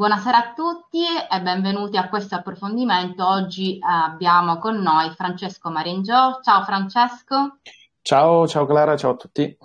Buonasera a tutti e benvenuti a questo approfondimento. Oggi eh, abbiamo con noi Francesco Maringio. Ciao Francesco. Ciao, ciao Clara, ciao a tutti.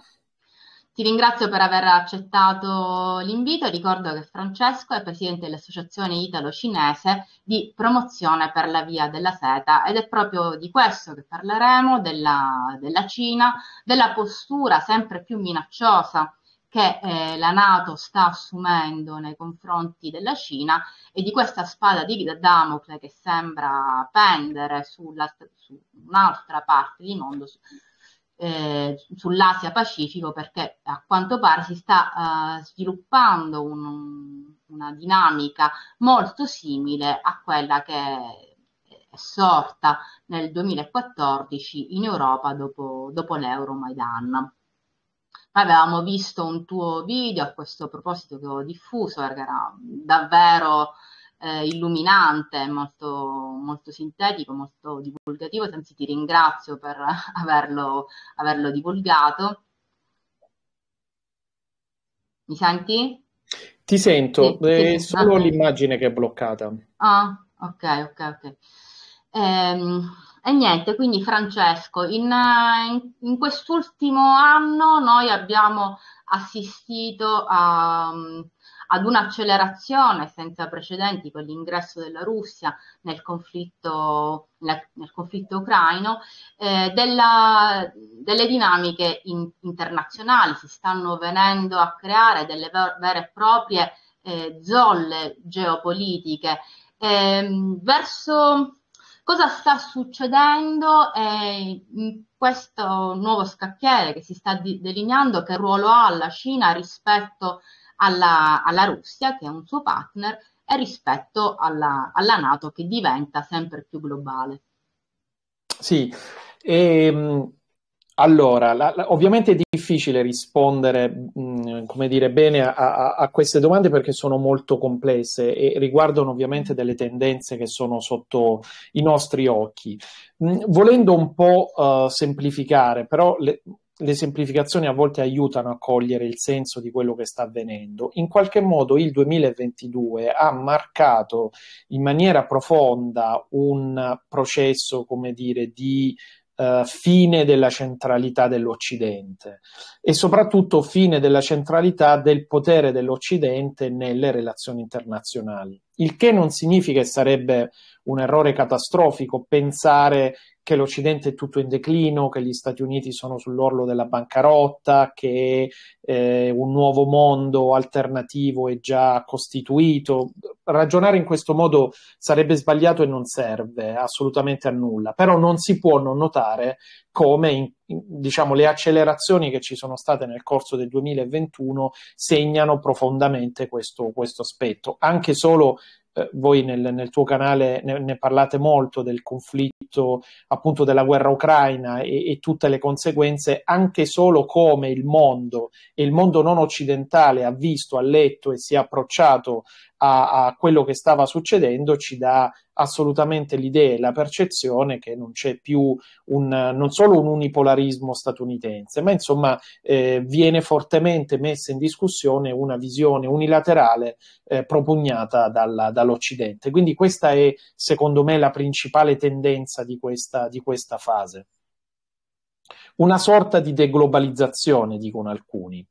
Ti ringrazio per aver accettato l'invito. Ricordo che Francesco è presidente dell'Associazione Italo-Cinese di promozione per la via della seta ed è proprio di questo che parleremo, della, della Cina, della postura sempre più minacciosa che eh, la Nato sta assumendo nei confronti della Cina e di questa spada di Damocle che sembra pendere sulla, su un'altra parte di mondo, su, eh, sull'Asia Pacifico, perché a quanto pare si sta eh, sviluppando un, una dinamica molto simile a quella che è sorta nel 2014 in Europa dopo, dopo l'Euromaidan. Avevamo visto un tuo video a questo proposito che ho diffuso, perché era davvero eh, illuminante, molto, molto, sintetico, molto divulgativo, anzi ti ringrazio per averlo, averlo divulgato. Mi senti? Ti sento, sì, eh, solo ah. l'immagine che è bloccata. Ah, ok, ok, ok. Ehm, e niente, quindi Francesco, in, eh, in, in, quest'ultimo anno noi abbiamo assistito a, mm, ad un'accelerazione senza precedenti con l'ingresso della Russia nel conflitto, nel conflitto ucraino eh, della, delle dinamiche in, internazionali. Si stanno venendo a creare delle ver, vere e proprie eh, zolle geopolitiche eh, verso Cosa sta succedendo eh, in questo nuovo scacchiere che si sta di- delineando? Che ruolo ha la Cina rispetto alla, alla, Russia, che è un suo partner, e rispetto alla, alla Nato, che diventa sempre più globale? Sì, e, ehm, allora, la, la, ovviamente è difficile rispondere, mh, come dire, bene a, a, a, queste domande perché sono molto complesse e riguardano ovviamente delle tendenze che sono sotto i nostri occhi. Mh, volendo un po' uh, semplificare, però le, le semplificazioni a volte aiutano a cogliere il senso di quello che sta avvenendo. In qualche modo il 2022 ha marcato in maniera profonda un processo, come dire, di eh, fine della centralità dell'Occidente e soprattutto fine della centralità del potere dell'Occidente nelle relazioni internazionali. Il che non significa che sarebbe un errore catastrofico pensare che l'Occidente è tutto in declino, che gli Stati Uniti sono sull'orlo della bancarotta, che eh, un nuovo mondo alternativo è già costituito. Ragionare in questo modo sarebbe sbagliato e non serve assolutamente a nulla, però non si può non notare come in, diciamo, le accelerazioni che ci sono state nel corso del 2021 segnano profondamente questo, questo aspetto, anche solo eh, voi nel, nel, tuo canale ne, ne, parlate molto del conflitto, appunto della guerra ucraina e, e, tutte le conseguenze, anche solo come il mondo e il mondo non occidentale ha visto, ha letto e si è approcciato a, a quello che stava succedendo ci dà assolutamente l'idea e la percezione che non c'è più un, non solo un unipolarismo statunitense, ma insomma eh, viene fortemente messa in discussione una visione unilaterale eh, propugnata dalla, dall'Occidente. Quindi questa è secondo me la principale tendenza di questa, di questa fase una sorta di deglobalizzazione, dicono alcuni.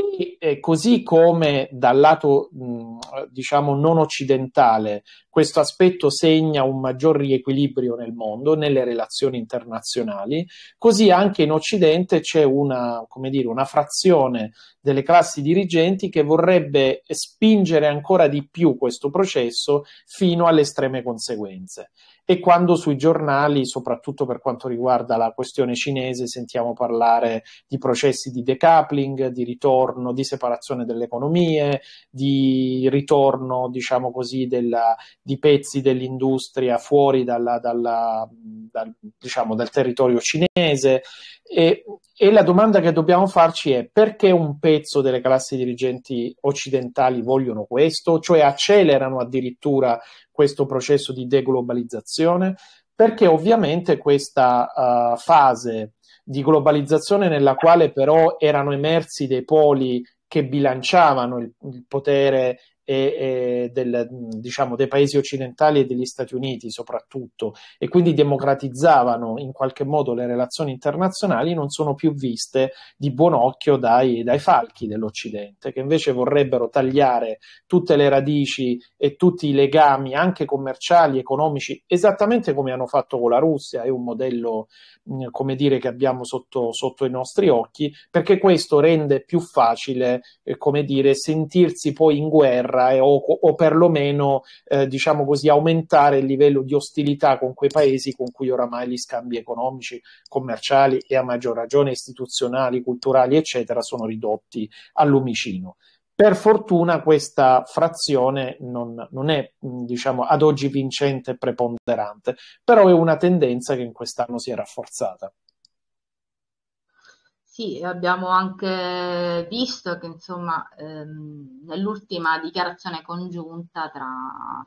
E, eh, così come dal lato mm, diciamo non occidentale questo aspetto segna un maggior riequilibrio nel mondo, nelle relazioni internazionali, così anche in Occidente c'è una, dire, una frazione delle classi dirigenti che vorrebbe spingere ancora di più questo processo fino alle estreme conseguenze e quando sui giornali, soprattutto per quanto riguarda la questione cinese, sentiamo parlare di processi di decoupling, di ritorno, di separazione delle economie, di ritorno, diciamo così, della, di pezzi dell'industria fuori dalla, dalla, dal, diciamo, dal territorio cinese. E, e la domanda che dobbiamo farci è perché un pezzo delle classi dirigenti occidentali vogliono questo, cioè accelerano addirittura questo processo di deglobalizzazione, perché ovviamente questa uh, fase di globalizzazione nella quale però erano emersi dei poli che bilanciavano il, il potere e, e del, diciamo, dei paesi occidentali e degli Stati Uniti soprattutto e quindi democratizzavano in qualche modo le relazioni internazionali non sono più viste di buon occhio dai, dai falchi dell'Occidente che invece vorrebbero tagliare tutte le radici e tutti i legami anche commerciali, economici esattamente come hanno fatto con la Russia è un modello mm, come dire che abbiamo sotto, sotto i nostri occhi perché questo rende più facile eh, come dire sentirsi poi in guerra guerra eh, o, o, perlomeno eh, diciamo così, aumentare il livello di ostilità con quei paesi con cui oramai gli scambi economici, commerciali e a maggior ragione istituzionali, culturali, eccetera, sono ridotti al lumicino. Per fortuna questa frazione non, non è diciamo, ad oggi vincente e preponderante, però è una tendenza che in quest'anno si è rafforzata. Sì, abbiamo anche visto che insomma ehm, nell'ultima dichiarazione congiunta tra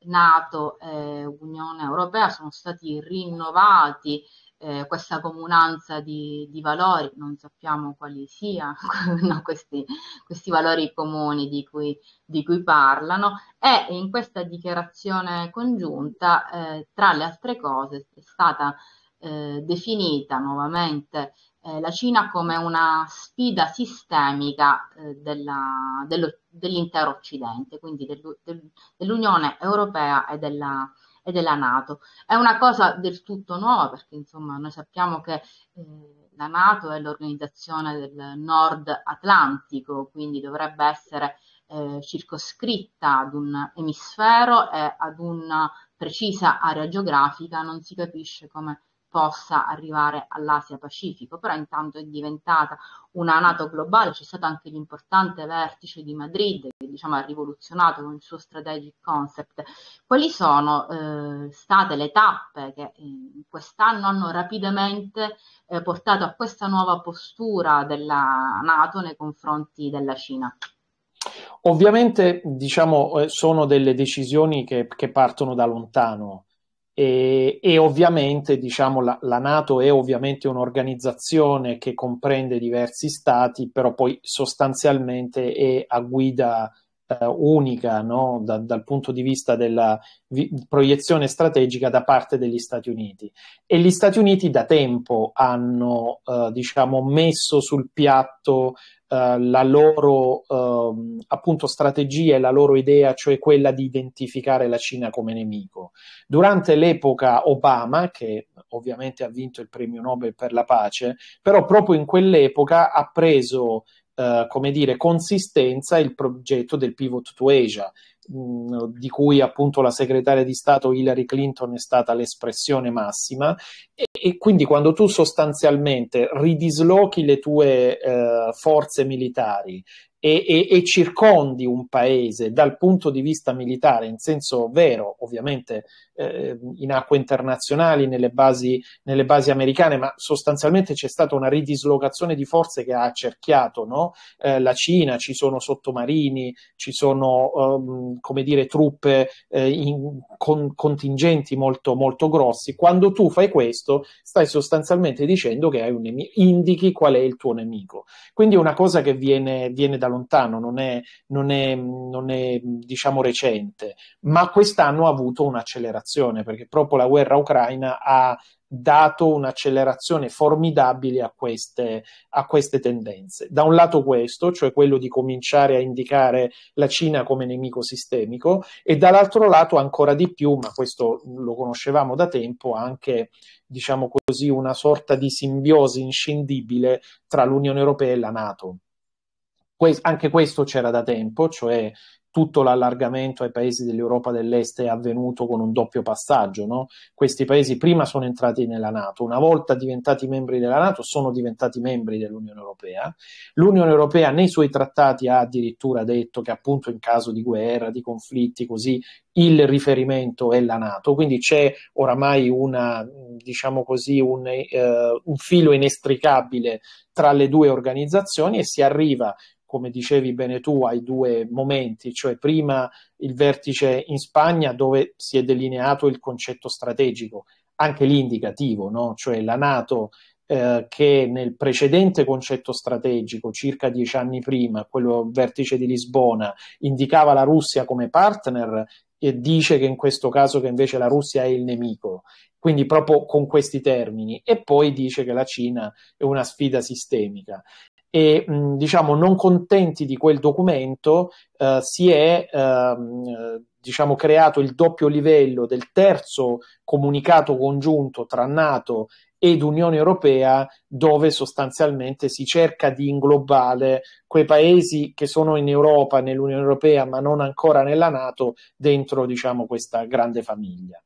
Nato e Unione Europea sono stati rinnovati eh, questa comunanza di, di, valori, non sappiamo quali siano questi, questi, valori comuni di cui, di cui, parlano e in questa dichiarazione congiunta eh, tra le altre cose è stata eh, definita nuovamente eh, la Cina come una sfida sistemica eh, della, dello, dell'intero Occidente, quindi del, del, dell'Unione Europea e della, e della, Nato. È una cosa del tutto nuova perché insomma noi sappiamo che eh, la Nato è l'organizzazione del Nord Atlantico, quindi dovrebbe essere eh, circoscritta ad un emisfero e ad una precisa area geografica, non si capisce come possa arrivare all'Asia Pacifico, però intanto è diventata una Nato globale, c'è stato anche l'importante vertice di Madrid che diciamo, ha rivoluzionato con il suo strategic concept. Quali sono eh, state le tappe che eh, quest'anno hanno rapidamente eh, portato a questa nuova postura della Nato nei confronti della Cina? Ovviamente diciamo, eh, sono delle decisioni che, che partono da lontano e, e ovviamente diciamo, la, la, Nato è ovviamente un'organizzazione che comprende diversi stati, però poi sostanzialmente è a guida eh, unica no? da, dal punto di vista della vi- proiezione strategica da parte degli Stati Uniti. E gli Stati Uniti da tempo hanno eh, diciamo, messo sul piatto eh, la loro ehm, appunto, strategia e la loro idea, cioè quella di identificare la Cina come nemico. Durante l'epoca Obama, che ovviamente ha vinto il premio Nobel per la pace, però proprio in quell'epoca ha preso eh, come dire, consistenza il progetto del Pivot to Asia, mh, mm, di cui appunto la segretaria di Stato Hillary Clinton è stata l'espressione massima. E, e quindi quando tu sostanzialmente ridislochi le tue eh, forze militari e, e, e, circondi un paese dal punto di vista militare in senso vero, ovviamente eh, in acque internazionali, nelle basi, nelle basi, americane, ma sostanzialmente c'è stata una ridislocazione di forze che ha accerchiato no? eh, la Cina, ci sono sottomarini, ci sono um, come dire, truppe eh, in, con contingenti molto, molto grossi. Quando tu fai questo, stai sostanzialmente dicendo che hai un nemico, indichi qual è il tuo nemico. Quindi è una cosa che viene, viene da lontano, non è, non è, non è diciamo recente, ma quest'anno ha avuto un'accelerazione accelerazione, perché proprio la guerra ucraina ha dato un'accelerazione formidabile a queste, a queste tendenze. Da un lato questo, cioè quello di cominciare a indicare la Cina come nemico sistemico e dall'altro lato ancora di più, ma questo lo conoscevamo da tempo, anche diciamo così una sorta di simbiosi inscindibile tra l'Unione Europea e la Nato anche questo c'era da tempo, cioè tutto l'allargamento ai paesi dell'Europa dell'Est è avvenuto con un doppio passaggio. No? Questi paesi prima sono entrati nella Nato, una volta diventati membri della Nato sono diventati membri dell'Unione Europea. L'Unione Europea nei suoi trattati ha addirittura detto che appunto in caso di guerra, di conflitti, così il riferimento è la Nato, quindi c'è oramai una, diciamo così, un, eh, un filo inestricabile tra le due organizzazioni e si arriva come dicevi bene tu, ai due momenti, cioè prima il vertice in Spagna dove si è delineato il concetto strategico, anche lì indicativo, no? cioè la Nato eh, che nel precedente concetto strategico, circa dieci anni prima, quello vertice di Lisbona, indicava la Russia come partner e dice che in questo caso che invece la Russia è il nemico quindi proprio con questi termini, e poi dice che la Cina è una sfida sistemica e mh, diciamo non contenti di quel documento eh, si è ehm, diciamo, creato il doppio livello del terzo comunicato congiunto tra Nato ed Unione Europea dove sostanzialmente si cerca di inglobare quei paesi che sono in Europa, nell'Unione Europea ma non ancora nella Nato dentro diciamo, questa grande famiglia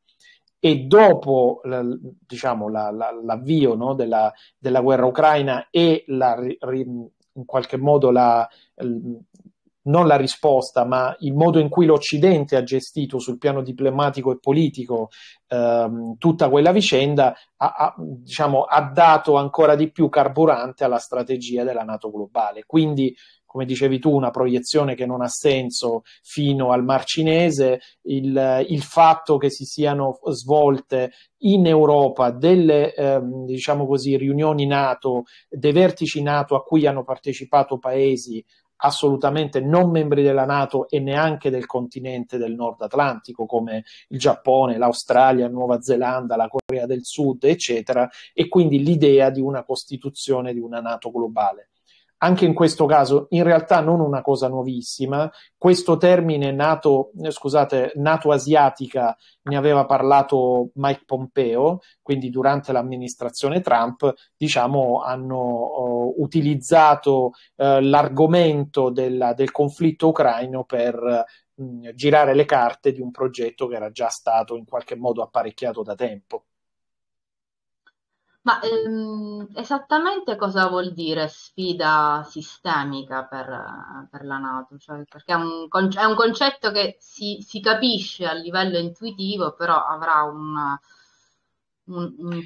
e dopo la, diciamo, la, la, l'avvio no, della, della, guerra ucraina e ri, in qualche modo la, non la risposta, ma il modo in cui l'Occidente ha gestito sul piano diplomatico e politico ehm, tutta quella vicenda, ha, ha, diciamo, ha, dato ancora di più carburante alla strategia della Nato globale. Quindi come dicevi tu, una proiezione che non ha senso fino al marcinese, il, il fatto che si siano svolte in Europa delle ehm, diciamo così, riunioni NATO, dei vertici NATO a cui hanno partecipato paesi assolutamente non membri della Nato e neanche del continente del Nord Atlantico come il Giappone, l'Australia, Nuova Zelanda, la Corea del Sud, eccetera, e quindi l'idea di una costituzione di una Nato globale anche in questo caso in realtà non una cosa nuovissima. Questo termine nato, eh, scusate, nato asiatica ne aveva parlato Mike Pompeo, quindi durante l'amministrazione Trump, diciamo, hanno oh, utilizzato eh, l'argomento della, del conflitto ucraino per mh, mm, girare le carte di un progetto che era già stato in qualche modo apparecchiato da tempo. Ma ehm, esattamente cosa vuol dire sfida sistemica per, per la Nato? Cioè, perché è un, è un, concetto che si, si, capisce a livello intuitivo, però avrà una, un, una,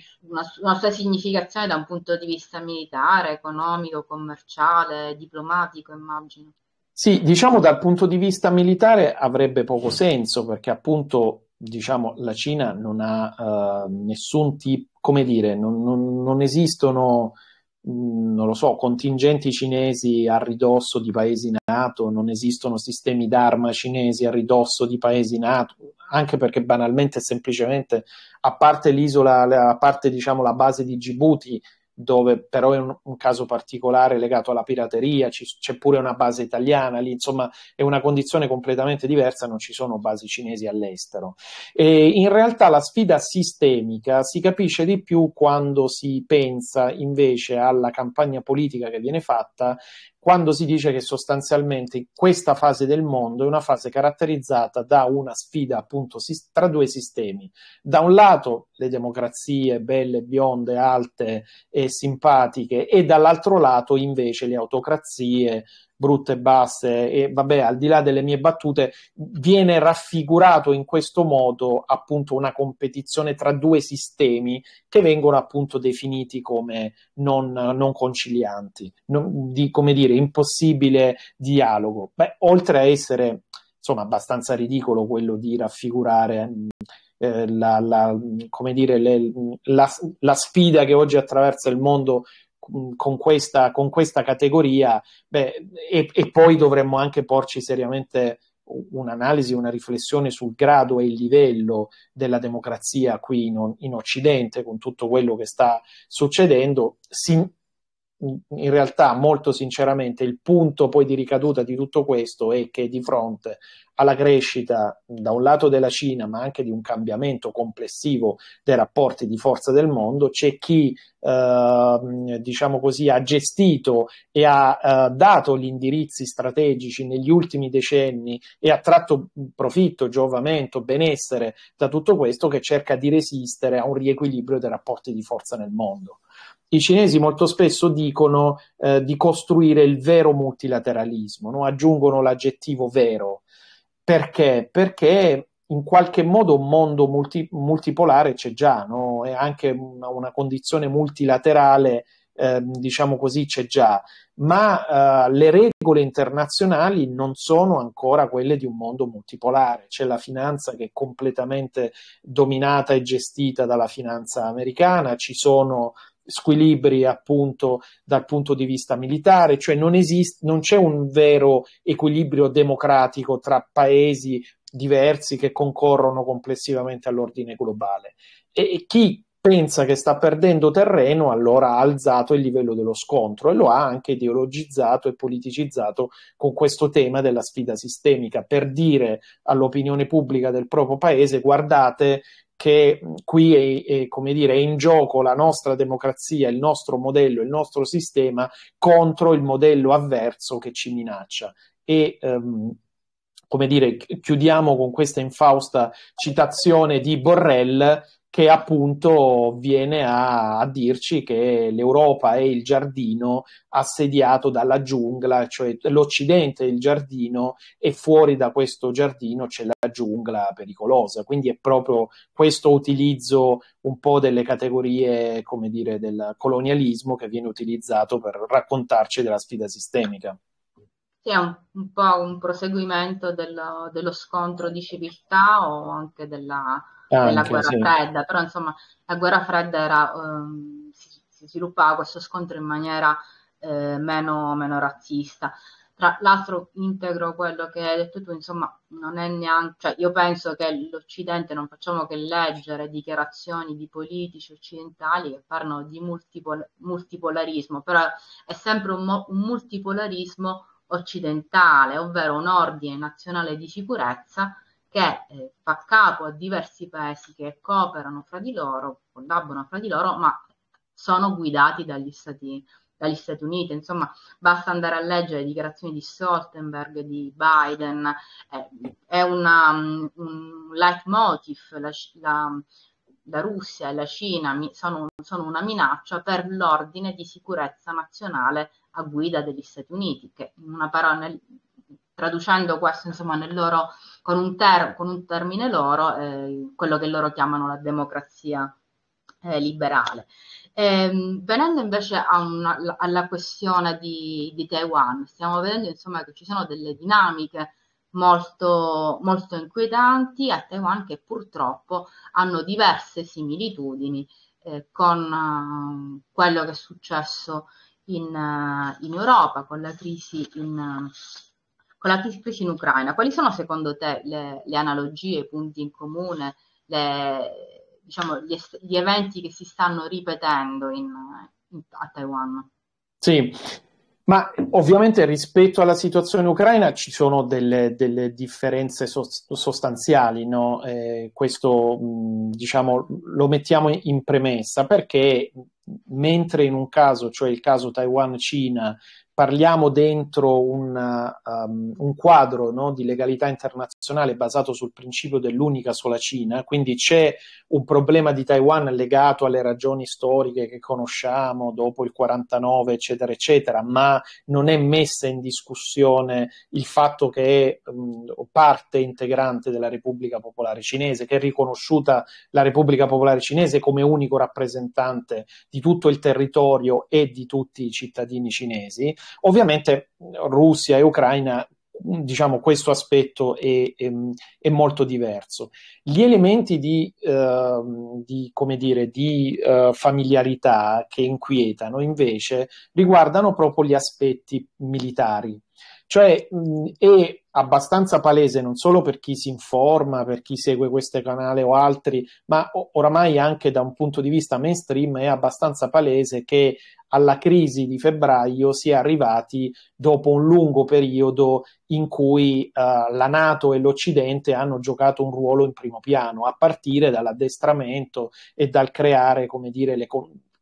una, sua significazione da un punto di vista militare, economico, commerciale, diplomatico, immagino. Sì, diciamo dal punto di vista militare avrebbe poco senso perché appunto diciamo, la Cina non ha uh, nessun tipo, come dire, non, non, non esistono, mh, non lo so, contingenti cinesi a ridosso di paesi NATO, non esistono sistemi d'arma cinesi a ridosso di paesi NATO, anche perché banalmente e semplicemente, a parte l'isola, a parte diciamo la base di Djibouti, dove però è un, un caso particolare legato alla pirateria, ci, c'è pure una base italiana lì, insomma è una condizione completamente diversa, non ci sono basi cinesi all'estero. E in realtà la sfida sistemica si capisce di più quando si pensa invece alla campagna politica che viene fatta quando si dice che sostanzialmente questa fase del mondo è una fase caratterizzata da una sfida appunto tra due sistemi. Da un lato le democrazie belle, bionde, alte e simpatiche e dall'altro lato invece le autocrazie brutte e basse e vabbè al di là delle mie battute viene raffigurato in questo modo appunto una competizione tra due sistemi che vengono appunto definiti come non, non concilianti non, di come dire impossibile dialogo Beh, oltre a essere insomma abbastanza ridicolo quello di raffigurare eh, la, come dire, le, la, la sfida che oggi attraversa il mondo Mm, con questa, con questa categoria beh, e, e poi dovremmo anche porci seriamente un'analisi, una riflessione sul grado e il livello della democrazia qui in, in Occidente, con tutto quello che sta succedendo, si, in realtà molto sinceramente il punto poi di ricaduta di tutto questo è che di fronte alla crescita da un lato della Cina ma anche di un cambiamento complessivo dei rapporti di forza del mondo c'è chi eh, diciamo così ha gestito e ha eh, dato gli indirizzi strategici negli ultimi decenni e ha tratto profitto, giovamento, benessere da tutto questo che cerca di resistere a un riequilibrio dei rapporti di forza nel mondo i cinesi molto spesso dicono eh, di costruire il vero multilateralismo, no? aggiungono l'aggettivo vero. Perché? Perché in qualche modo un mondo multi- multipolare c'è già, no? e anche una, una condizione multilaterale, eh, diciamo così, c'è già, ma eh, le regole internazionali non sono ancora quelle di un mondo multipolare, c'è la finanza che è completamente dominata e gestita dalla finanza americana, ci sono squilibri appunto dal punto di vista militare, cioè non, esiste, non c'è un vero equilibrio democratico tra paesi diversi che concorrono complessivamente all'ordine globale. E, e chi pensa che sta perdendo terreno, allora ha alzato il livello dello scontro e lo ha anche ideologizzato e politicizzato con questo tema della sfida sistemica per dire all'opinione pubblica del proprio paese guardate che qui è, è, come dire, è in gioco la nostra democrazia, il nostro modello, il nostro sistema contro il modello avverso che ci minaccia. E, um, come dire, chiudiamo con questa infausta citazione di Borrell che appunto viene a, a, dirci che l'Europa è il giardino assediato dalla giungla, cioè l'Occidente è il giardino e fuori da questo giardino c'è la giungla pericolosa. Quindi è proprio questo utilizzo un po' delle categorie, come dire, del colonialismo che viene utilizzato per raccontarci della sfida sistemica sì, è un, un, po' un proseguimento dello, dello, scontro di civiltà o anche della, ah, della guerra sì. fredda, però insomma la guerra fredda era, um, si, si, sviluppava questo scontro in maniera eh, meno, meno, razzista. Tra l'altro integro quello che hai detto tu, insomma, non è neanche, cioè io penso che l'Occidente non facciamo che leggere dichiarazioni di politici occidentali che parlano di multipol- multipolarismo, però è sempre un, mo- un multipolarismo occidentale, ovvero un ordine nazionale di sicurezza che eh, fa capo a diversi paesi che cooperano fra di loro, collaborano fra di loro, ma sono guidati dagli Stati, dagli Stati Uniti. Insomma, basta andare a leggere le dichiarazioni di Stoltenberg, di Biden, eh, è una, mm, un leitmotiv, la, la, la, Russia e la Cina sono, sono una minaccia per l'ordine di sicurezza nazionale a guida degli Stati Uniti, che in una parola, nel, traducendo questo insomma loro, con, un ter, con, un termine loro, eh, quello che loro chiamano la democrazia eh, liberale. Ehm, venendo invece a una, alla questione di, di, Taiwan, stiamo vedendo insomma che ci sono delle dinamiche molto, molto inquietanti a Taiwan che purtroppo hanno diverse similitudini eh, con uh, quello che è successo in, eh, in Europa, con la crisi in, con la crisi in Ucraina. Quali sono secondo te le, le analogie, i punti in comune, le, diciamo, gli, gli, eventi che si stanno ripetendo in, in, a Taiwan? Sì, ma ovviamente rispetto alla situazione ucraina ci sono delle, delle differenze sostanziali, no? eh, questo diciamo, lo mettiamo in premessa perché mentre in un caso, cioè il caso Taiwan-Cina, parliamo dentro un, um, un quadro no, di legalità internazionale basato sul principio dell'unica sola Cina, quindi c'è un problema di Taiwan legato alle ragioni storiche che conosciamo dopo il 49, eccetera, eccetera, ma non è messa in discussione il fatto che è um, parte integrante della Repubblica Popolare Cinese, che è riconosciuta la Repubblica Popolare Cinese come unico rappresentante di tutto il territorio e di tutti i cittadini cinesi Ovviamente Russia e Ucraina diciamo questo aspetto è, è, è, molto diverso. Gli elementi di, eh, di, dire, di eh, familiarità che inquietano invece riguardano proprio gli aspetti militari. Cioè, mh, è abbastanza palese non solo per chi si informa, per chi segue questo canale o altri, ma oramai anche da un punto di vista mainstream è abbastanza palese che alla crisi di febbraio si è arrivati dopo un lungo periodo in cui uh, la Nato e l'Occidente hanno giocato un ruolo in primo piano, a partire dall'addestramento e dal creare, come dire, le,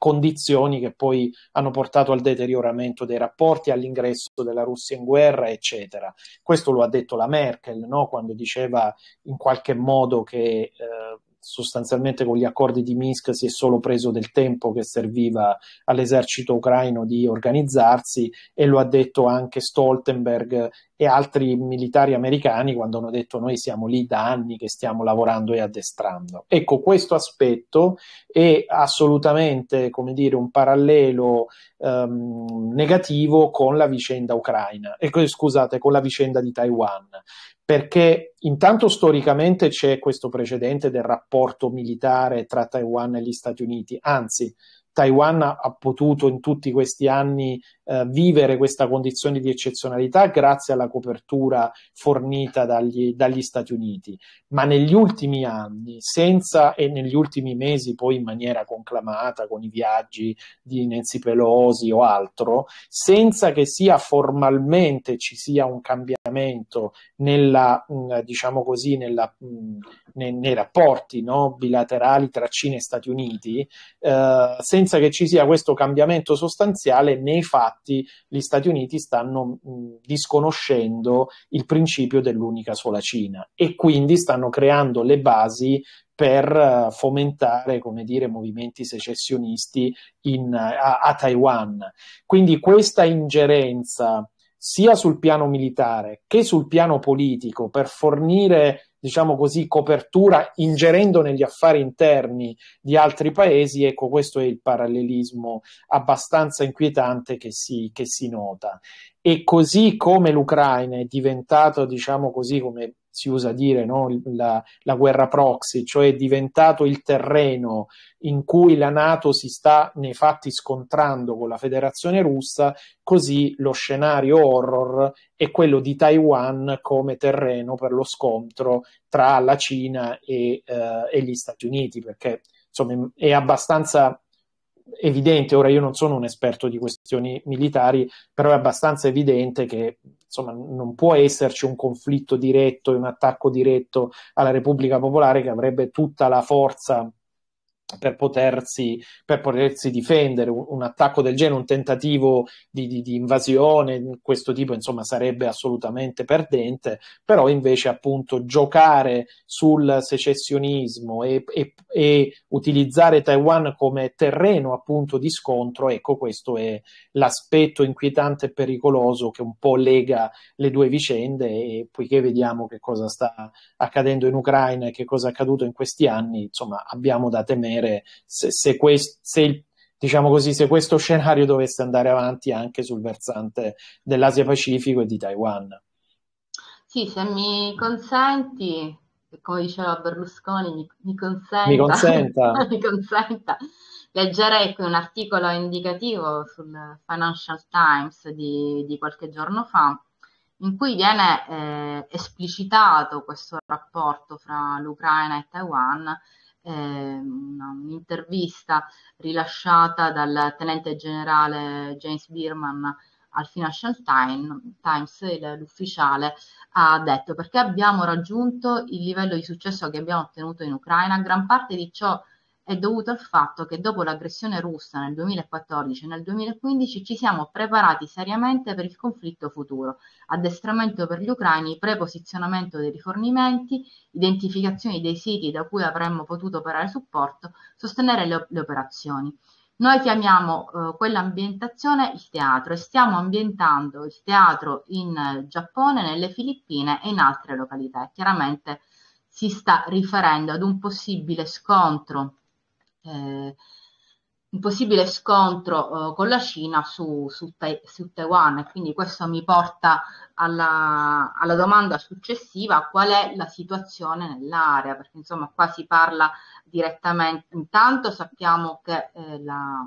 condizioni che poi hanno portato al deterioramento dei rapporti, all'ingresso della Russia in guerra, eccetera. Questo lo ha detto la Merkel no? quando diceva in qualche modo che. Eh, sostanzialmente con gli accordi di Minsk si è solo preso del tempo che serviva all'esercito ucraino di organizzarsi e lo ha detto anche Stoltenberg e altri militari americani quando hanno detto noi siamo lì da anni che stiamo lavorando e addestrando. Ecco, questo aspetto è assolutamente, come dire, un parallelo ehm, negativo con la vicenda ucraina, e, scusate, con la vicenda di Taiwan, perché intanto storicamente c'è questo precedente del rapporto militare tra Taiwan e gli Stati Uniti, anzi Taiwan ha potuto in tutti questi anni eh, vivere questa condizione di eccezionalità grazie alla copertura fornita dagli, dagli, Stati Uniti, ma negli ultimi anni, senza e negli ultimi mesi poi in maniera conclamata con i viaggi di Nancy Pelosi o altro, senza che sia formalmente ci sia un cambiamento nella, mh, mm, diciamo così, nella, mh, mm, nei, nei rapporti no, bilaterali tra Cina e Stati Uniti, eh, senza che ci sia questo cambiamento sostanziale, nei fatti gli Stati Uniti stanno mh, disconoscendo il principio dell'unica sola Cina e quindi stanno creando le basi per eh, fomentare come dire, movimenti secessionisti in, a, a, Taiwan. Quindi questa ingerenza sia sul piano militare che sul piano politico per fornire diciamo così, copertura ingerendo negli affari interni di altri paesi, ecco questo è il parallelismo abbastanza inquietante che si, che si nota. E così come l'Ucraina è diventato, diciamo così, come si usa dire, no? la, la, guerra proxy, cioè è diventato il terreno in cui la Nato si sta nei fatti scontrando con la federazione russa, così lo scenario horror è quello di Taiwan come terreno per lo scontro tra la Cina e, eh, e gli Stati Uniti, perché insomma è abbastanza evidente, ora io non sono un esperto di questioni militari, però è abbastanza evidente che insomma, non può esserci un conflitto diretto, e un attacco diretto alla Repubblica Popolare che avrebbe tutta la forza per potersi, per potersi, difendere. Un, attacco del genere, un tentativo di, di, di invasione, questo tipo, insomma, sarebbe assolutamente perdente, però invece appunto giocare sul secessionismo e, e, e, utilizzare Taiwan come terreno appunto di scontro, ecco questo è l'aspetto inquietante e pericoloso che un po' lega le due vicende e poiché vediamo che cosa sta accadendo in Ucraina e che cosa è accaduto in questi anni, insomma, abbiamo da temere rimanere se, se, quest, se diciamo così, se questo scenario dovesse andare avanti anche sul versante dell'Asia Pacifico e di Taiwan. Sì, se mi consenti, come diceva Berlusconi, mi, mi consenta, mi consenta. mi consenta leggerei qui un articolo indicativo sul Financial Times di, di qualche giorno fa, in cui viene eh, esplicitato questo rapporto fra l'Ucraina e Taiwan un'intervista rilasciata dal tenente generale James Birman al Financial Times, l'ufficiale ha detto perché abbiamo raggiunto il livello di successo che abbiamo ottenuto in Ucraina, gran parte di ciò è dovuto al fatto che dopo l'aggressione russa nel 2014 e nel 2015 ci siamo preparati seriamente per il conflitto futuro, addestramento per gli ucraini, preposizionamento dei rifornimenti, identificazione dei siti da cui avremmo potuto operare supporto, sostenere le, le operazioni. Noi chiamiamo eh, quell'ambientazione il teatro e stiamo ambientando il teatro in eh, Giappone, nelle Filippine e in altre località. Chiaramente si sta riferendo ad un possibile scontro eh, un possibile scontro eh, con la Cina su, su, su, Taiwan e quindi questo mi porta alla, alla, domanda successiva qual è la situazione nell'area perché insomma qua si parla direttamente intanto sappiamo che eh, la,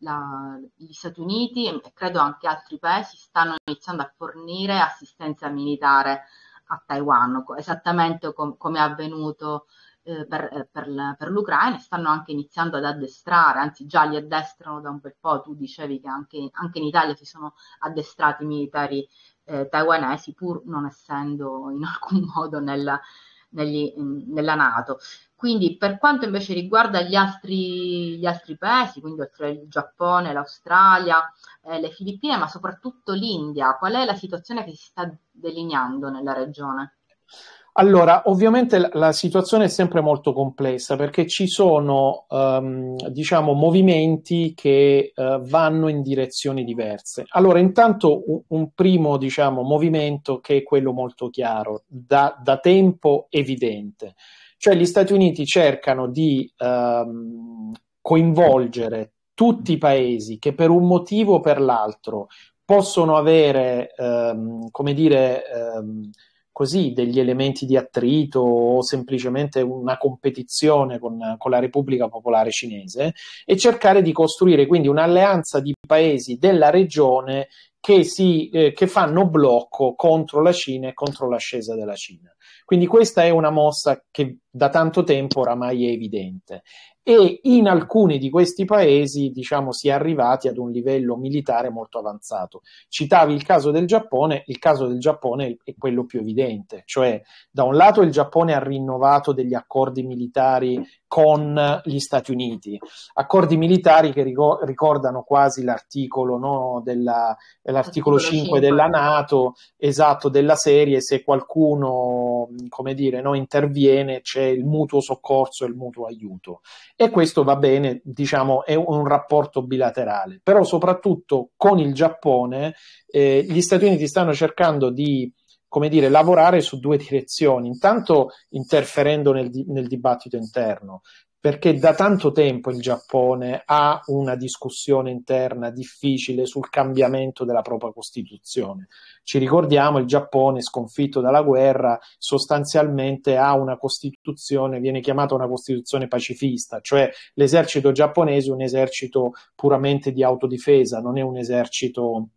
la, gli Stati Uniti e credo anche altri paesi stanno iniziando a fornire assistenza militare a Taiwan esattamente com- come è avvenuto eh, per, eh, per, la, per, l'Ucraina, stanno anche iniziando ad addestrare, anzi già li addestrano da un bel po', tu dicevi che anche, anche in Italia si sono addestrati i militari eh, taiwanesi pur non essendo in alcun modo nella, negli, nella Nato. Quindi per quanto invece riguarda gli altri, gli altri paesi, quindi oltre il Giappone, l'Australia, eh, le Filippine, ma soprattutto l'India, qual è la situazione che si sta delineando nella regione? Allora, ovviamente la, la situazione è sempre molto complessa perché ci sono, ehm, diciamo, movimenti che eh, vanno in direzioni diverse. Allora, intanto un, un, primo, diciamo, movimento che è quello molto chiaro, da, da tempo evidente. Cioè gli Stati Uniti cercano di ehm, coinvolgere tutti i paesi che per un motivo o per l'altro possono avere, ehm, come dire, ehm, così degli elementi di attrito o semplicemente una competizione con, con, la Repubblica Popolare Cinese e cercare di costruire quindi un'alleanza di paesi della regione che, si, eh, che fanno blocco contro la Cina e contro l'ascesa della Cina. Quindi questa è una mossa che da tanto tempo oramai è evidente e in alcuni di questi paesi diciamo, si è arrivati ad un livello militare molto avanzato. Citavi il caso del Giappone, il caso del Giappone è quello più evidente, cioè da un lato il Giappone ha rinnovato degli accordi militari con gli Stati Uniti, accordi militari che ricordano quasi l'articolo, no, della, l'articolo 5 della Nato, esatto, della serie, se qualcuno come dire, no, interviene c'è il mutuo soccorso e il mutuo aiuto e questo va bene, diciamo, è un rapporto bilaterale, però soprattutto con il Giappone eh, gli Stati Uniti stanno cercando di come dire, lavorare su due direzioni, intanto interferendo nel, nel dibattito interno, perché da tanto tempo il Giappone ha una discussione interna difficile sul cambiamento della propria Costituzione. Ci ricordiamo il Giappone sconfitto dalla guerra sostanzialmente ha una Costituzione, viene chiamata una Costituzione pacifista, cioè l'esercito giapponese è un esercito puramente di autodifesa, non è un esercito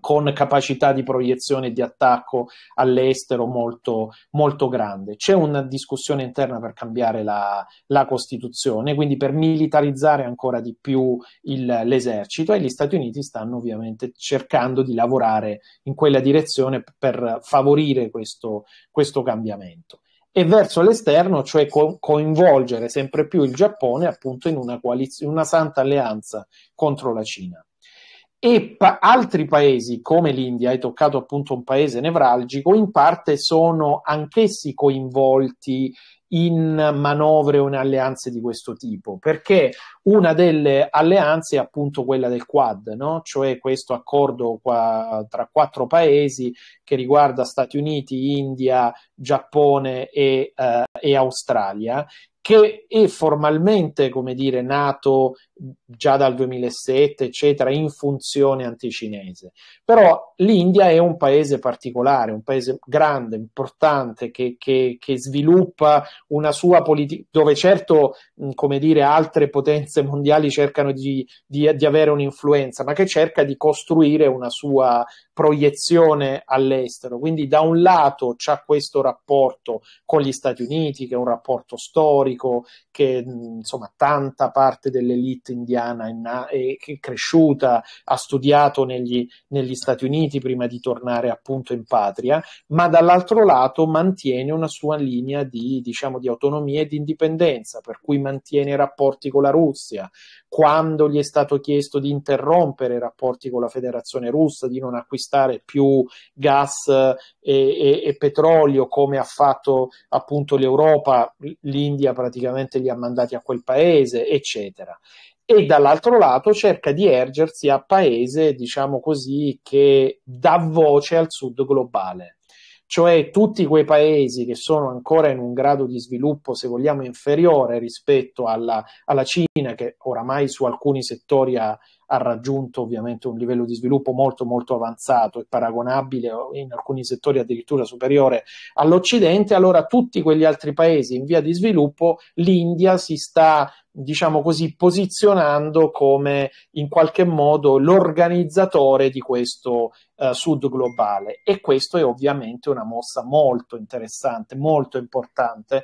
con capacità di proiezione e di attacco all'estero molto, molto grande. C'è una discussione interna per cambiare la, la Costituzione, quindi per militarizzare ancora di più il, l'esercito e gli Stati Uniti stanno ovviamente cercando di lavorare in quella direzione per favorire questo, questo cambiamento e verso l'esterno, cioè co- coinvolgere sempre più il Giappone appunto in una, coaliz- una santa alleanza contro la Cina e pa- altri paesi come l'India, hai toccato appunto un paese nevralgico, in parte sono anch'essi coinvolti in manovre o in alleanze di questo tipo, perché una delle alleanze è appunto quella del Quad, no? cioè questo accordo qua tra quattro paesi che riguarda Stati Uniti, India, Giappone e, eh, e Australia, che è formalmente, come dire, nato già dal 2007, eccetera, in funzione anticinese. Però l'India è un paese particolare, un paese grande, importante, che, che, che sviluppa una sua politica, dove certo, come dire, altre potenze mondiali cercano di, di, di avere un'influenza, ma che cerca di costruire una sua proiezione all'estero. Quindi da un lato c'è questo rapporto con gli Stati Uniti, che è un rapporto storico, che insomma tanta parte dell'elite Bennett, indiana, è, na- è cresciuta, ha studiato negli, negli Stati Uniti prima di tornare appunto in patria, ma dall'altro lato mantiene una sua linea di, diciamo, di autonomia e di indipendenza, per cui mantiene rapporti con la Russia, quando gli è stato chiesto di interrompere i rapporti con la federazione russa, di non acquistare più gas eh, e, e, e petrolio come ha fatto appunto l'Europa, l'India praticamente li ha mandati a quel paese, eccetera e dall'altro lato cerca di ergersi a paese, diciamo così, che dà voce al sud globale cioè tutti quei paesi che sono ancora in un grado di sviluppo, se vogliamo, inferiore rispetto alla, alla Cina, che oramai su alcuni settori ha, ha, raggiunto ovviamente un livello di sviluppo molto molto avanzato e paragonabile, in alcuni settori addirittura superiore all'Occidente, allora tutti quegli altri paesi in via di sviluppo, l'India si sta diciamo così, posizionando come in qualche modo l'organizzatore di questo eh, sud globale. E questo è ovviamente una mossa molto interessante, molto importante,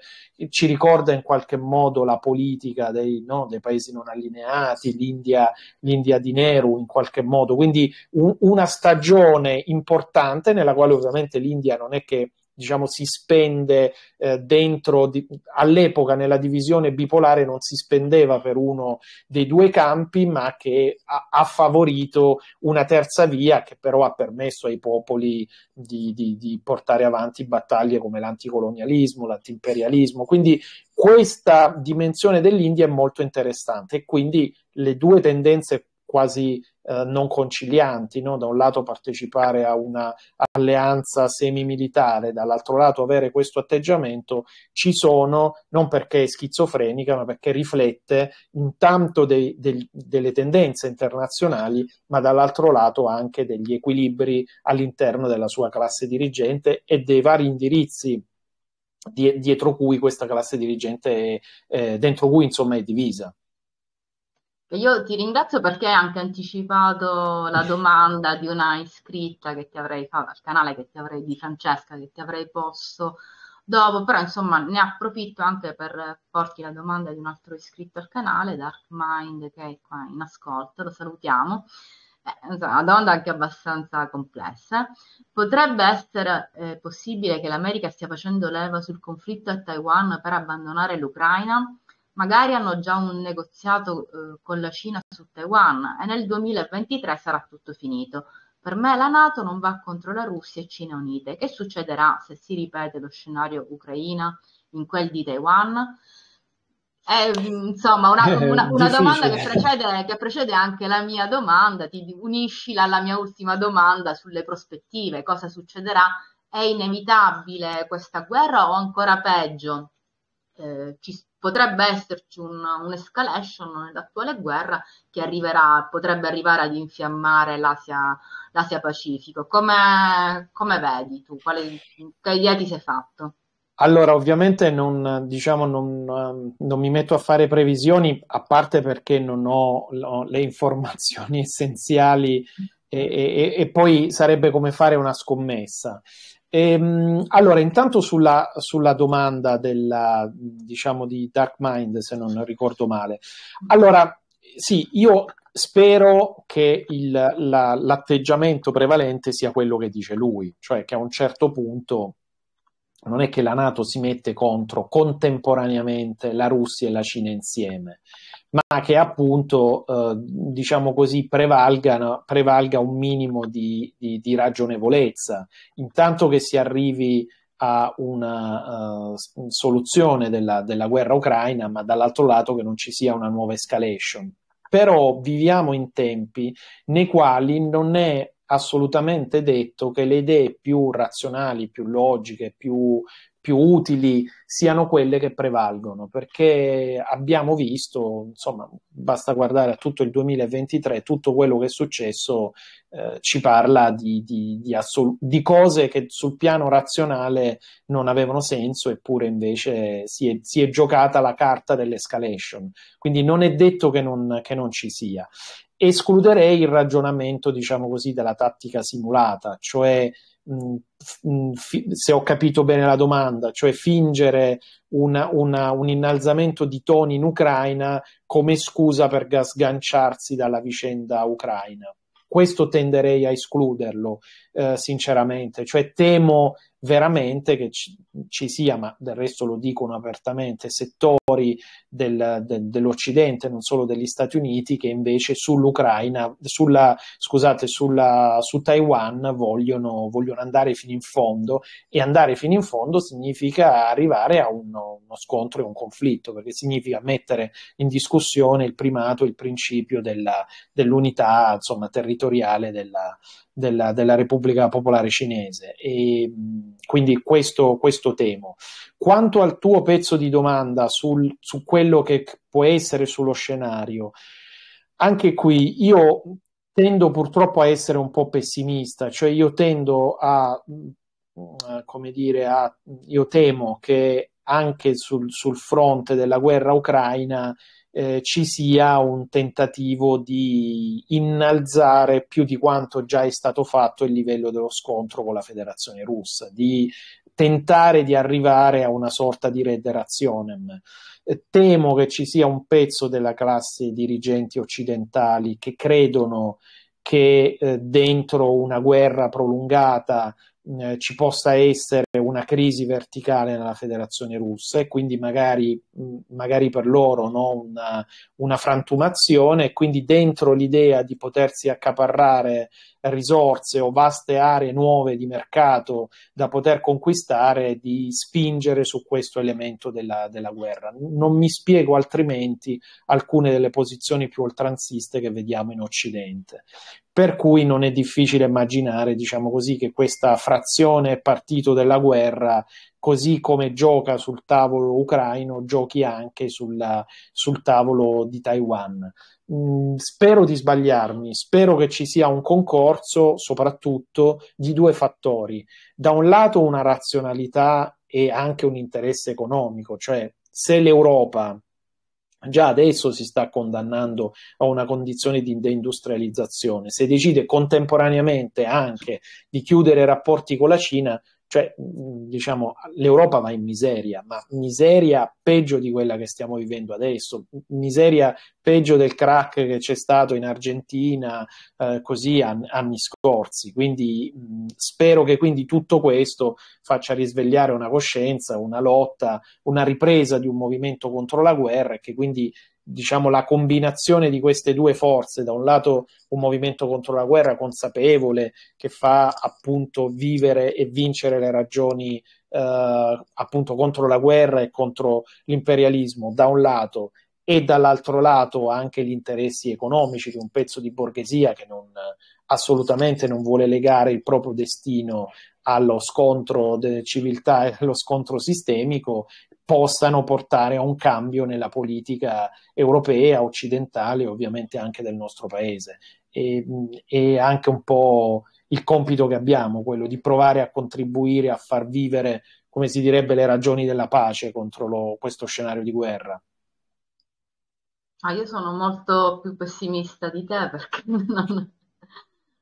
ci ricorda in qualche modo la politica dei, no, dei paesi non allineati, l'India, l'India, di Nehru in qualche modo, quindi un, una stagione importante nella quale ovviamente l'India non è che diciamo, si spende eh, dentro, di, all'epoca nella divisione bipolare non si spendeva per uno dei due campi, ma che ha, ha favorito una terza via che però ha permesso ai popoli di, di, di portare avanti battaglie come l'anticolonialismo, l'antiimperialismo. Quindi questa dimensione dell'India è molto interessante e quindi le due tendenze quasi eh, non concilianti, no? da un lato partecipare a un'alleanza semimilitare, dall'altro lato avere questo atteggiamento, ci sono non perché è schizofrenica, ma perché riflette intanto dei, dei, delle tendenze internazionali, ma dall'altro lato anche degli equilibri all'interno della sua classe dirigente e dei vari indirizzi dietro cui questa classe dirigente è, eh, dentro cui insomma è divisa. Io ti ringrazio perché hai anche anticipato la domanda di una iscritta che ti avrei fatto al canale che ti avrei di Francesca che ti avrei posto dopo, però insomma ne approfitto anche per porti la domanda di un altro iscritto al canale, Dark Mind che è qua in ascolto, lo salutiamo. Eh, una domanda anche abbastanza complessa. Potrebbe essere eh, possibile che l'America stia facendo leva sul conflitto a Taiwan per abbandonare l'Ucraina? magari hanno già un negoziato eh, con la Cina su Taiwan e nel 2023 sarà tutto finito. Per me la Nato non va contro la Russia e Cina unite. Che succederà se si ripete lo scenario Ucraina in quel di Taiwan? È, eh, insomma, una, eh, una, una domanda che precede, che precede, anche la mia domanda, ti unisci alla mia ultima domanda sulle prospettive, cosa succederà? È inevitabile questa guerra o ancora peggio? Eh, ci, potrebbe esserci un, un'escalation nell'attuale guerra che arriverà, potrebbe arrivare ad infiammare l'Asia, l'Asia Pacifico. Come, come, vedi tu? Quale, che idea ti sei fatto? Allora, ovviamente non, diciamo, non, ehm, non, mi metto a fare previsioni, a parte perché non ho, le informazioni essenziali e, e, e poi sarebbe come fare una scommessa. Ehm, allora, intanto sulla, sulla domanda della, diciamo di Dark Mind, se non ricordo male. Allora, sì, io spero che il, la, l'atteggiamento prevalente sia quello che dice lui, cioè che a un certo punto non è che la Nato si mette contro contemporaneamente la Russia e la Cina insieme, ma che appunto, eh, diciamo così, prevalga un minimo di, di, di, ragionevolezza, intanto che si arrivi a una uh, soluzione della, della guerra ucraina, ma dall'altro lato che non ci sia una nuova escalation. Però viviamo in tempi nei quali non è assolutamente detto che le idee più razionali, più logiche, più, più utili siano quelle che prevalgono, perché abbiamo visto, insomma, basta guardare a tutto il 2023, tutto quello che è successo eh, ci parla di, di, di, assol- di, cose che sul piano razionale non avevano senso, eppure invece si è, si è giocata la carta dell'escalation. Quindi non è detto che non, che non ci sia escluderei il ragionamento, diciamo così, della tattica simulata, cioè se ho capito bene la domanda, cioè fingere una, una, un innalzamento di toni in Ucraina come scusa per sganciarsi dalla vicenda ucraina. Questo tenderei a escluderlo, eh, sinceramente, cioè temo veramente che ci, ci, sia, ma del resto lo dicono apertamente, settori del, del, dell'Occidente, non solo degli Stati Uniti, che invece sull'Ucraina, sulla, scusate, sulla, su Taiwan vogliono, vogliono, andare fino in fondo e andare fino in fondo significa arrivare a uno, uno scontro e un conflitto, perché significa mettere in discussione il primato, il principio della, dell'unità insomma, territoriale della, della, della Repubblica Popolare Cinese. E, quindi questo, questo, temo. Quanto al tuo pezzo di domanda sul, su quello che può essere sullo scenario, anche qui io tendo purtroppo a essere un po' pessimista, cioè io tendo a, come dire, a, io temo che anche sul, sul fronte della guerra ucraina eh, ci sia un tentativo di innalzare più di quanto già è stato fatto il livello dello scontro con la federazione russa, di tentare di arrivare a una sorta di rederazione. Eh, temo che ci sia un pezzo della classe dirigenti occidentali che credono che eh, dentro una guerra prolungata eh, ci possa essere una crisi verticale nella federazione russa e quindi magari, mm, magari per loro no, una, una, frantumazione e quindi dentro l'idea di potersi accaparrare risorse o vaste aree nuove di mercato da poter conquistare, di spingere su questo elemento della, della guerra. Non mi spiego altrimenti alcune delle posizioni più oltranziste che vediamo in Occidente per cui non è difficile immaginare, diciamo così, che questa frazione partito della guerra, così come gioca sul tavolo ucraino, giochi anche sulla, sul tavolo di Taiwan. Mm, spero di sbagliarmi, spero che ci sia un concorso soprattutto di due fattori. Da un lato una razionalità e anche un interesse economico, cioè se l'Europa già adesso si sta condannando a una condizione di deindustrializzazione. Se decide contemporaneamente anche di chiudere rapporti con la Cina, cioè, mm, diciamo, l'Europa va in miseria, ma miseria peggio di quella che stiamo vivendo adesso, miseria peggio del crack che c'è stato in Argentina eh, così an- anni scorsi. Quindi mh, mm, spero che quindi tutto questo faccia risvegliare una coscienza, una lotta, una ripresa di un movimento contro la guerra e che quindi diciamo, la combinazione di queste due forze, da un lato un movimento contro la guerra consapevole che fa appunto vivere e vincere le ragioni eh, appunto contro la guerra e contro l'imperialismo, da un lato, e dall'altro lato anche gli interessi economici di un pezzo di borghesia che non, assolutamente non vuole legare il proprio destino allo scontro delle civiltà e allo scontro sistemico, possano portare a un cambio nella politica europea, occidentale, e ovviamente anche del nostro paese. E, e mm, anche un po' il compito che abbiamo, quello di provare a contribuire a far vivere, come si direbbe, le ragioni della pace contro lo, questo scenario di guerra. Ah, io sono molto più pessimista di te perché non,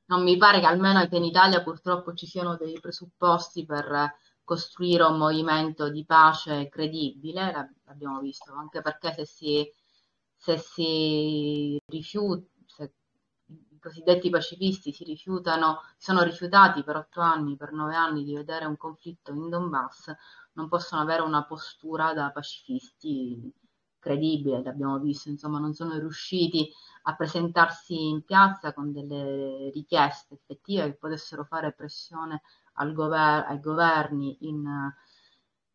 non mi pare che almeno che in Italia purtroppo ci siano dei presupposti per costruire un movimento di pace credibile, l'abbiamo visto, anche perché se si, se si rifiuta, se i cosiddetti pacifisti si rifiutano, sono rifiutati per otto anni, per nove anni di vedere un conflitto in Donbass, non possono avere una postura da pacifisti credibile, l'abbiamo visto, insomma non sono riusciti a presentarsi in piazza con delle richieste effettive che potessero fare pressione al gover- ai governi in,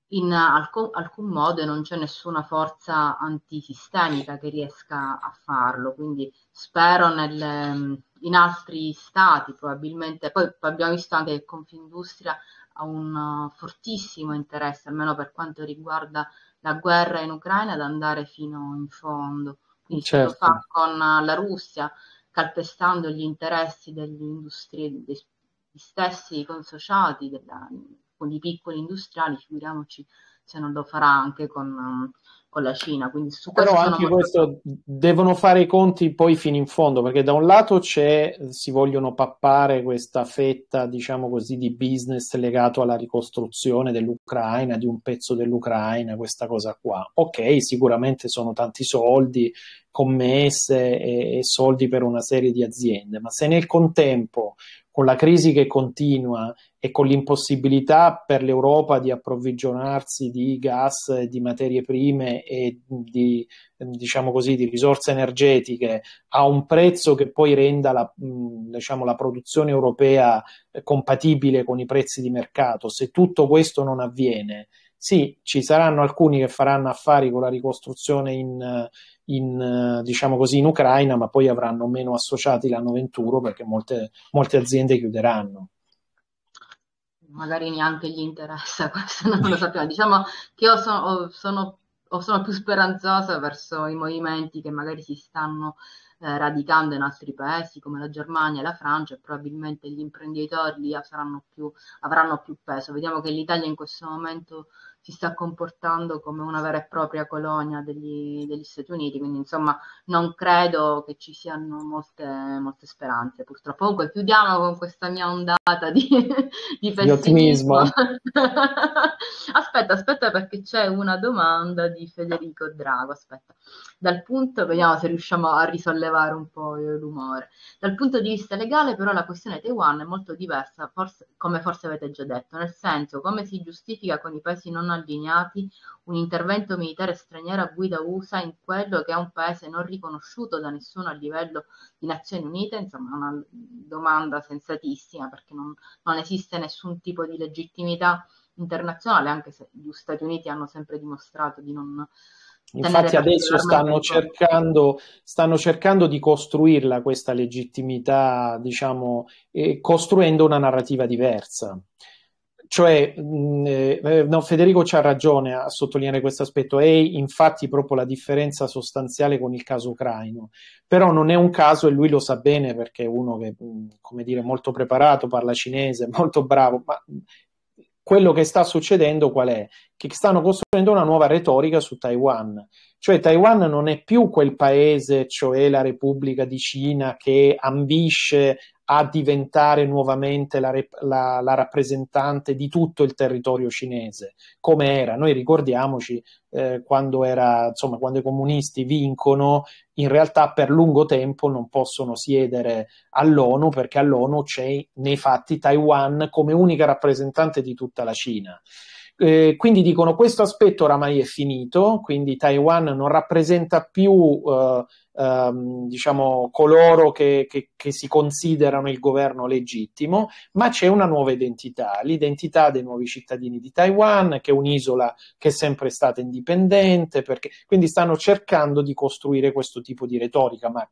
in alcun, alcun, modo e non c'è nessuna forza antisistemica che riesca a farlo. Quindi spero nel, in altri stati probabilmente, poi abbiamo visto anche che Confindustria ha un fortissimo interesse, almeno per quanto riguarda la guerra in Ucraina ad andare fino in fondo. Quindi certo. lo fa con la Russia, calpestando gli interessi degli, industri- degli stessi consociati, della, con i piccoli industriali, figuriamoci se non lo farà anche con, con la Cina. Quindi su Però anche molto... questo devono fare i conti poi fino in fondo, perché da un lato c'è, si vogliono pappare questa fetta, diciamo così, di business legato alla ricostruzione dell'Ucraina, di un pezzo dell'Ucraina, questa cosa qua. Ok, sicuramente sono tanti soldi, commesse e, e soldi per una serie di aziende, ma se nel contempo con la crisi che continua e con l'impossibilità per l'Europa di approvvigionarsi di gas, di materie prime e di, diciamo così, di risorse energetiche a un prezzo che poi renda la, diciamo, la produzione europea eh, compatibile con i prezzi di mercato, se tutto questo non avviene, sì, ci saranno alcuni che faranno affari con la ricostruzione in, in, diciamo così, in Ucraina, ma poi avranno meno associati l'anno 21 perché molte, molte aziende chiuderanno magari neanche gli interessa, questo non lo sappiamo. Diciamo che io sono, sono, sono, più speranzosa verso i movimenti che magari si stanno eh, radicando in altri paesi come la Germania e la Francia e probabilmente gli imprenditori lì più, avranno più peso. Vediamo che l'Italia in questo momento si sta comportando come una vera e propria colonia degli, degli Stati Uniti, quindi insomma non credo che ci siano molte, molte speranze. Purtroppo comunque chiudiamo con questa mia ondata di, di, di ottimismo. aspetta, aspetta perché c'è una domanda di Federico Drago, aspetta. Dal punto, vediamo se riusciamo a risollevare un po' l'umore. Dal punto di vista legale però la questione Taiwan è molto diversa, forse, come forse avete già detto, nel senso come si giustifica con i paesi non allineati un intervento militare straniero a guida USA in quello che è un paese non riconosciuto da nessuno a livello di Nazioni Unite, insomma è una domanda sensatissima perché non, non esiste nessun tipo di legittimità internazionale, anche se gli Stati Uniti hanno sempre dimostrato di non Infatti adesso stanno cercando, stanno cercando, di costruirla questa legittimità, diciamo, eh, costruendo una narrativa diversa. Cioè, mh, mm, eh, no, Federico c'ha ragione a sottolineare questo aspetto, è infatti proprio la differenza sostanziale con il caso ucraino, però non è un caso e lui lo sa bene perché è uno che, mm, come dire, molto preparato, parla cinese, molto bravo, ma mm, quello che sta succedendo qual è? Che stanno costruendo una nuova retorica su Taiwan. Cioè Taiwan non è più quel paese, cioè la Repubblica di Cina, che ambisce a diventare nuovamente la, la, la, rappresentante di tutto il territorio cinese, come era. Noi ricordiamoci eh, quando, era, insomma, quando i comunisti vincono, in realtà per lungo tempo non possono siedere all'ONU perché all'ONU c'è nei fatti Taiwan come unica rappresentante di tutta la Cina. Eh, quindi dicono questo aspetto oramai è finito, quindi Taiwan non rappresenta più eh, ehm, diciamo, coloro che, che, che, si considerano il governo legittimo, ma c'è una nuova identità, l'identità dei nuovi cittadini di Taiwan, che è un'isola che è sempre stata indipendente, perché, quindi stanno cercando di costruire questo tipo di retorica, ma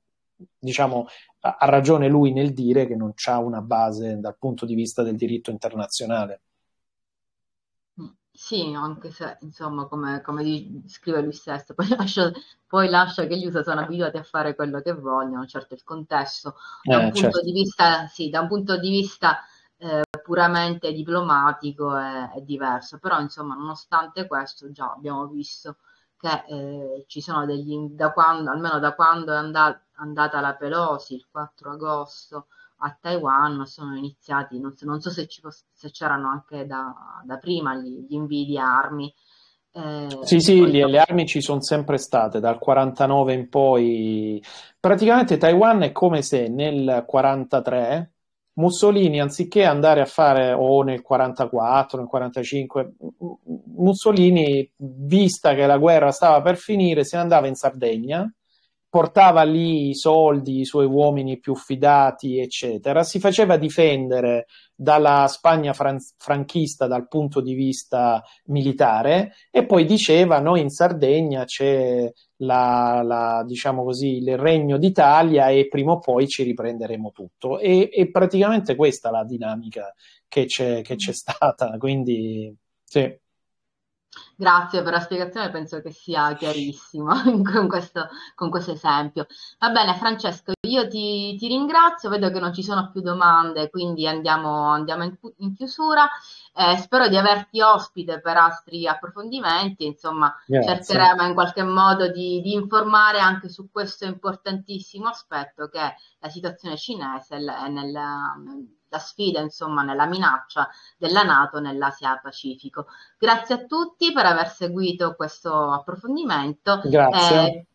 diciamo, ha ragione lui nel dire che non c'è una base dal punto di vista del diritto internazionale. Sì, anche se, insomma, come, come scrive lui stesso, poi lascia, poi lascia che gli USA sono abituati a fare quello che vogliono, certo il contesto, da eh, un Eh, punto certo. di vista, sì, da un punto di vista eh, puramente diplomatico è, è diverso, però insomma, nonostante questo, già abbiamo visto che eh, ci sono degli, da quando, almeno da quando è andat- andata la Pelosi, il 4 agosto, a Taiwan sono iniziati, non so, non so se, fosse, se, c'erano anche da, da prima gli, gli, invii armi. Eh, sì, sì, poi... le, armi ci sono sempre state, dal 49 in poi. Praticamente Taiwan è come se nel 43 Mussolini, anziché andare a fare o nel 44, nel 45, Mussolini, vista che la guerra stava per finire, se ne andava in Sardegna portava lì i soldi, i suoi uomini più fidati, eccetera, si faceva difendere dalla Spagna fran- franchista dal punto di vista militare e poi diceva noi in Sardegna c'è la, la, diciamo così, il regno d'Italia e prima o poi ci riprenderemo tutto. E, e praticamente questa la dinamica che c'è, che c'è stata, quindi sì. Grazie per la spiegazione, penso che sia chiarissimo con, questo, con questo, esempio. Va bene Francesco, io ti, ti, ringrazio, vedo che non ci sono più domande, quindi andiamo, andiamo in, in, chiusura. Eh, spero di averti ospite per altri approfondimenti, insomma Grazie. cercheremo in qualche modo di, di, informare anche su questo importantissimo aspetto che è la situazione cinese è nel la sfida, insomma, nella minaccia della Nato nell'Asia Pacifico. Grazie a tutti per aver seguito questo approfondimento. Grazie. Eh,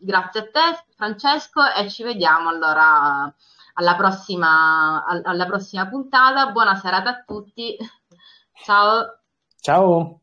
grazie a te Francesco e ci vediamo allora alla prossima, alla prossima puntata. Buona serata a tutti. Ciao. Ciao.